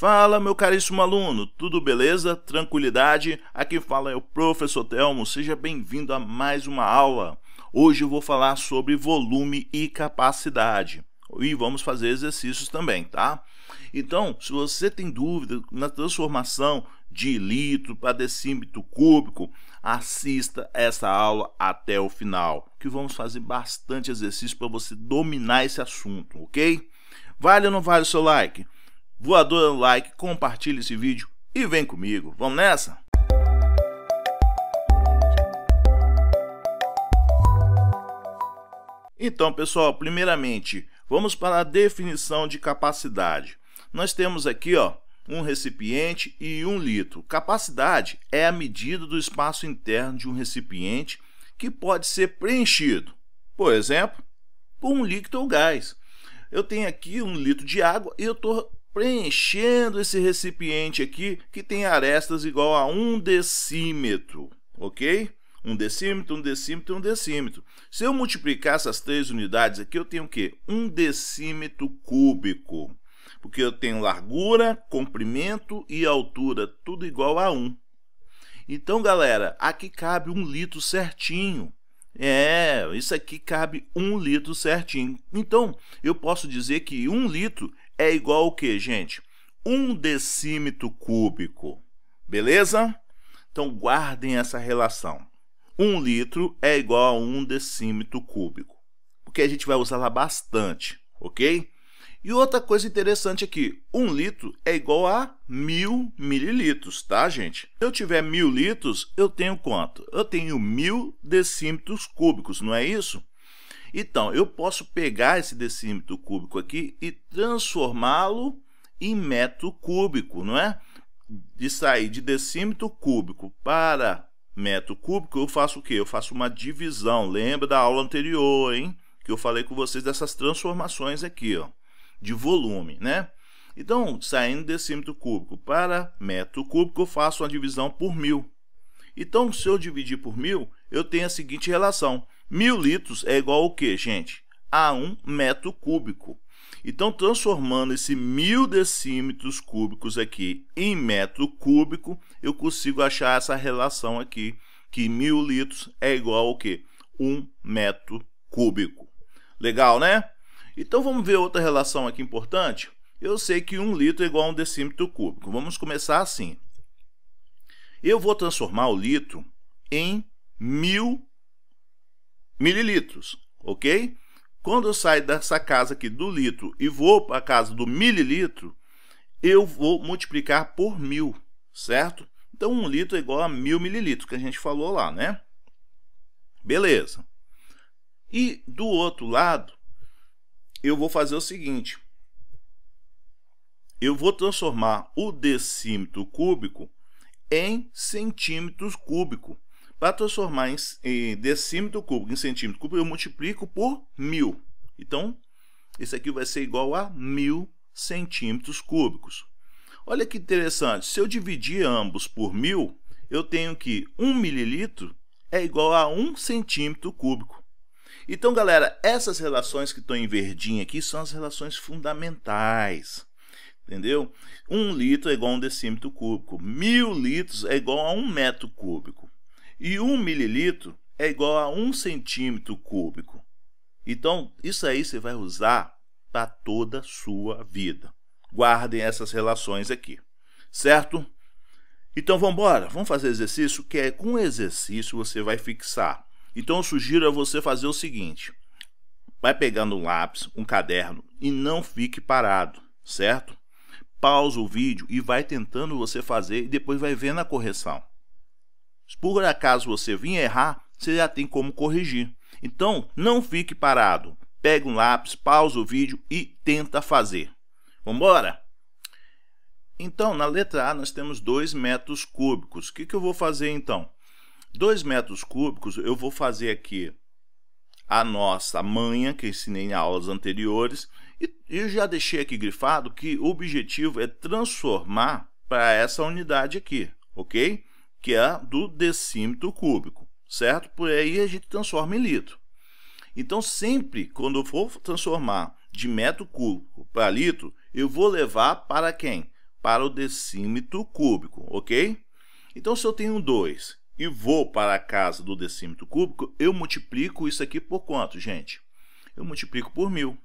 Fala, meu caríssimo aluno, tudo beleza? Tranquilidade? Aqui fala é o professor Telmo, seja bem-vindo a mais uma aula. Hoje eu vou falar sobre volume e capacidade e vamos fazer exercícios também, tá? Então, se você tem dúvida na transformação de litro para decímetro cúbico, assista essa aula até o final, que vamos fazer bastante exercício para você dominar esse assunto, ok? Vale ou não vale o seu like? voadora no like, compartilhe esse vídeo e vem comigo. Vamos nessa? Então, pessoal, primeiramente, vamos para a definição de capacidade. Nós temos aqui, ó, um recipiente e um litro. Capacidade é a medida do espaço interno de um recipiente que pode ser preenchido, por exemplo, por um líquido ou gás. Eu tenho aqui um litro de água e eu estou preenchendo esse recipiente aqui que tem arestas igual a um decímetro, ok? Um decímetro, um decímetro, um decímetro. Se eu multiplicar essas três unidades aqui, eu tenho o quê? Um decímetro cúbico. Porque eu tenho largura, comprimento e altura, tudo igual a 1. Então, galera, aqui cabe um litro certinho. É, isso aqui cabe um litro certinho. Então, eu posso dizer que um litro é igual o que, gente? Um decímetro cúbico. Beleza? Então guardem essa relação. Um litro é igual a um decímetro cúbico. Porque a gente vai usar lá bastante, ok? E outra coisa interessante aqui, um litro é igual a mil mililitros, tá, gente? Se eu tiver mil litros, eu tenho quanto? Eu tenho mil decímetros cúbicos, não é isso? Então, eu posso pegar esse decímetro cúbico aqui e transformá-lo em metro cúbico, não é? De sair de decímetro cúbico para metro cúbico, eu faço o quê? Eu faço uma divisão. Lembra da aula anterior, hein? Que eu falei com vocês dessas transformações aqui, ó, de volume, né? Então, saindo decímetro cúbico para metro cúbico, eu faço uma divisão por mil. Então, se eu dividir por mil, eu tenho a seguinte relação: Mil litros é igual o que, gente? A um metro cúbico. Então, transformando esse mil decímetros cúbicos aqui em metro cúbico, eu consigo achar essa relação aqui, que mil litros é igual ao quê Um metro cúbico. Legal, né? Então, vamos ver outra relação aqui importante? Eu sei que um litro é igual a um decímetro cúbico. Vamos começar assim. Eu vou transformar o litro em mil mililitros, ok? Quando eu saio dessa casa aqui do litro e vou para a casa do mililitro, eu vou multiplicar por mil, certo? Então, um litro é igual a mil mililitros, que a gente falou lá, né? Beleza. E do outro lado, eu vou fazer o seguinte. Eu vou transformar o decímetro cúbico em centímetros cúbicos. Para transformar em, em decímetro cúbico em centímetro cúbico, eu multiplico por mil. Então, esse aqui vai ser igual a mil centímetros cúbicos. Olha que interessante, se eu dividir ambos por mil, eu tenho que 1 mililitro é igual a 1 centímetro cúbico. Então, galera, essas relações que estão em verdinho aqui são as relações fundamentais. Entendeu? 1 litro é igual a 1 decímetro cúbico. 1.000 litros é igual a 1 metro cúbico. E 1 um mililitro é igual a 1 um centímetro cúbico. Então, isso aí você vai usar para toda a sua vida. Guardem essas relações aqui, certo? Então vamos embora, vamos fazer exercício, que é com exercício você vai fixar. Então eu sugiro a você fazer o seguinte: vai pegando um lápis, um caderno e não fique parado, certo? Pausa o vídeo e vai tentando você fazer e depois vai vendo a correção. Se por acaso você vir errar, você já tem como corrigir. Então, não fique parado. Pega um lápis, pausa o vídeo e tenta fazer. Vamos embora? Então, na letra A, nós temos 2 metros cúbicos. O que, que eu vou fazer então? 2 metros cúbicos, eu vou fazer aqui a nossa manha, que ensinei em aulas anteriores. E eu já deixei aqui grifado que o objetivo é transformar para essa unidade aqui, ok? que é do decímetro cúbico, certo? Por aí a gente transforma em litro. Então, sempre quando eu for transformar de metro cúbico para litro, eu vou levar para quem? Para o decímetro cúbico, ok? Então, se eu tenho 2 e vou para a casa do decímetro cúbico, eu multiplico isso aqui por quanto, gente? Eu multiplico por mil.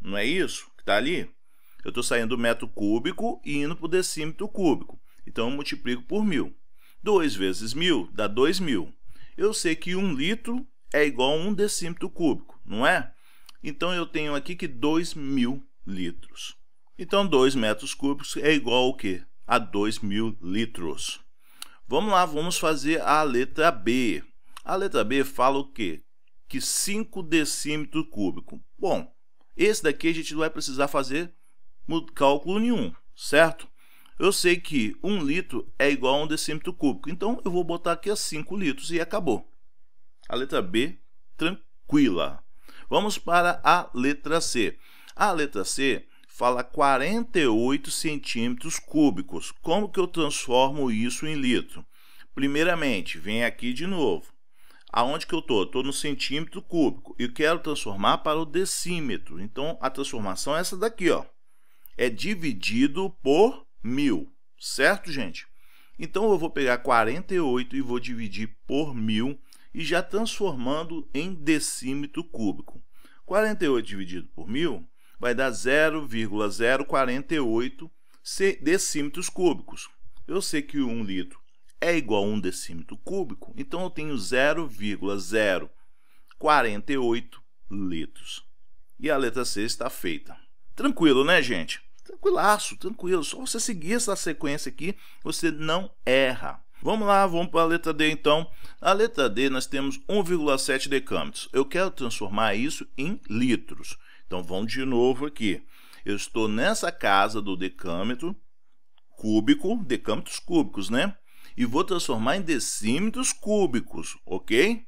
Não é isso que está ali? Eu estou saindo do metro cúbico e indo para o decímetro cúbico. Então, eu multiplico por mil. 2 vezes 1.000 dá 2.000. Eu sei que 1 litro é igual a 1 decímetro cúbico, não é? Então, eu tenho aqui que 2.000 litros. Então, 2 metros cúbicos é igual ao quê? A 2.000 litros. Vamos lá, vamos fazer a letra B. A letra B fala o quê? Que 5 decímetros cúbicos. Bom, esse daqui a gente não vai precisar fazer cálculo nenhum, certo? Eu sei que 1 litro é igual a 1 decímetro cúbico, então eu vou botar aqui a 5 litros e acabou. A letra B, tranquila. Vamos para a letra C. A letra C fala 48 centímetros cúbicos. Como que eu transformo isso em litro? Primeiramente, vem aqui de novo. Aonde que eu estou? Estou no centímetro cúbico e quero transformar para o decímetro. Então, a transformação é essa daqui. Ó. É dividido por mil, certo, gente? Então eu vou pegar 48 e vou dividir por mil e já transformando em decímetro cúbico. 48 dividido por mil vai dar 0,048 decímetros cúbicos. Eu sei que 1 um litro é igual a 1 decímetro cúbico, então eu tenho 0,048 litros. E a letra C está feita. Tranquilo, né, gente? Tranquilaço, tranquilo. Só você seguir essa sequência aqui, você não erra. Vamos lá, vamos para a letra D então. A letra D nós temos 1,7 decâmetros. Eu quero transformar isso em litros. Então vamos de novo aqui. Eu estou nessa casa do decâmetro cúbico, decâmetros cúbicos, né? E vou transformar em decímetros cúbicos, ok?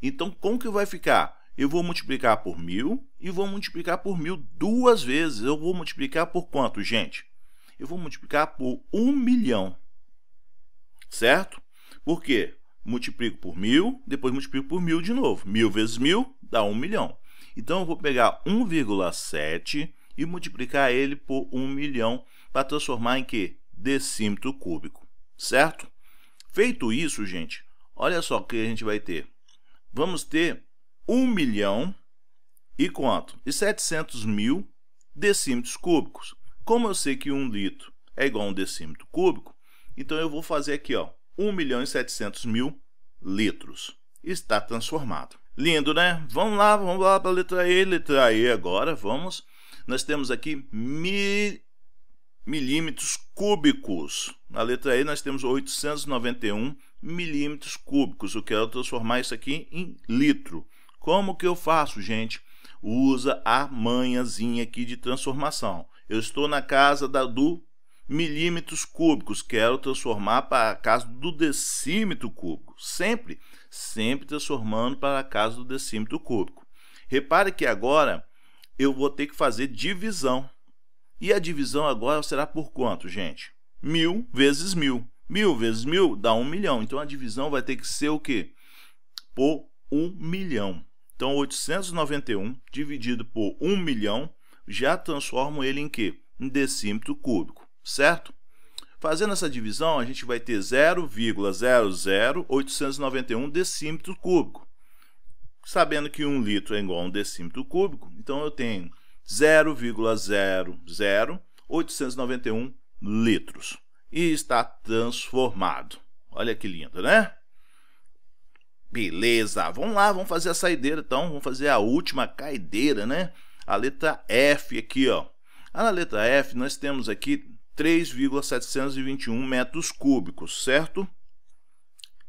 Então como que vai ficar? eu vou multiplicar por mil e vou multiplicar por mil duas vezes. Eu vou multiplicar por quanto, gente? Eu vou multiplicar por um milhão, certo? Por quê? Multiplico por mil, depois multiplico por mil de novo. Mil vezes mil dá um milhão. Então, eu vou pegar 1,7 e multiplicar ele por 1 milhão para transformar em quê? Decímetro cúbico, certo? Feito isso, gente, olha só o que a gente vai ter. Vamos ter 1 milhão e quanto? E 700 mil decímetros cúbicos. Como eu sei que 1 litro é igual a 1 decímetro cúbico, então eu vou fazer aqui, ó, 1 milhão e 700 mil litros. Está transformado. Lindo, né? Vamos lá, vamos lá para a letra E, letra E agora, vamos. Nós temos aqui mil milímetros cúbicos. Na letra E nós temos 891 milímetros cúbicos. É eu quero transformar isso aqui em litro. Como que eu faço, gente? Usa a manhãzinha aqui de transformação. Eu estou na casa da, do milímetros cúbicos, quero transformar para a casa do decímetro cúbico. Sempre, sempre transformando para a casa do decímetro cúbico. Repare que agora eu vou ter que fazer divisão. E a divisão agora será por quanto, gente? Mil vezes mil. Mil vezes mil dá um milhão. Então a divisão vai ter que ser o quê? Por um milhão. Então 891 dividido por 1 milhão já transformo ele em quê? Em decímetro cúbico, certo? Fazendo essa divisão, a gente vai ter 0,00891 decímetro cúbico. Sabendo que 1 litro é igual a 1 decímetro cúbico, então eu tenho 0,00891 litros. E está transformado. Olha que lindo, né? Beleza, vamos lá, vamos fazer a saideira então, vamos fazer a última caideira, né? A letra F aqui, ó. Na letra F nós temos aqui 3,721 metros cúbicos, certo?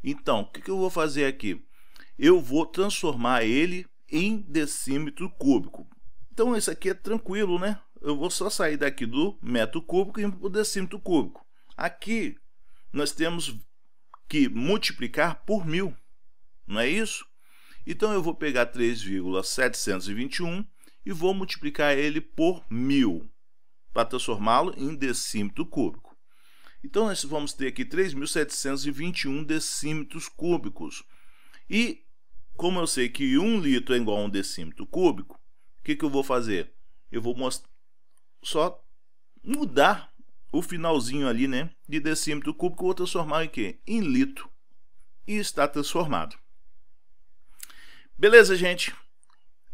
Então, o que, eu vou fazer aqui? Eu vou transformar ele em decímetro cúbico. Então, isso aqui é tranquilo, né? Eu vou só sair daqui do metro cúbico e para o decímetro cúbico. Aqui, nós temos que multiplicar por mil não é isso? Então eu vou pegar 3,721 e vou multiplicar ele por 1.000 para transformá-lo em decímetro cúbico. Então nós vamos ter aqui 3.721 decímetros cúbicos. E como eu sei que 1 litro é igual a 1 decímetro cúbico, o que, que eu vou fazer? Eu vou só mudar o finalzinho ali né, de decímetro cúbico, vou transformar em quê? Em litro. E está transformado. Beleza, gente?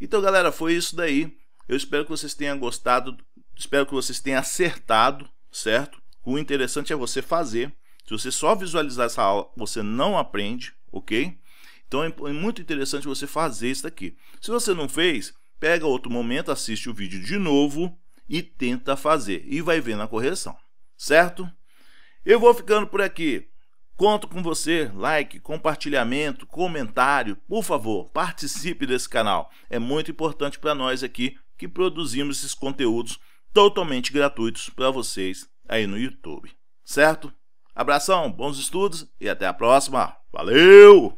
Então, galera, foi isso daí. Eu espero que vocês tenham gostado, espero que vocês tenham acertado, certo? O interessante é você fazer. Se você só visualizar essa aula, você não aprende, ok? Então é, é muito interessante você fazer isso daqui. Se você não fez, pega outro momento, assiste o vídeo de novo e tenta fazer. E vai ver na correção, certo? Eu vou ficando por aqui. Conto com você, like, compartilhamento, comentário, por favor, participe desse canal. É muito importante para nós aqui que produzimos esses conteúdos totalmente gratuitos para vocês aí no YouTube, certo? Abração, bons estudos e até a próxima. Valeu!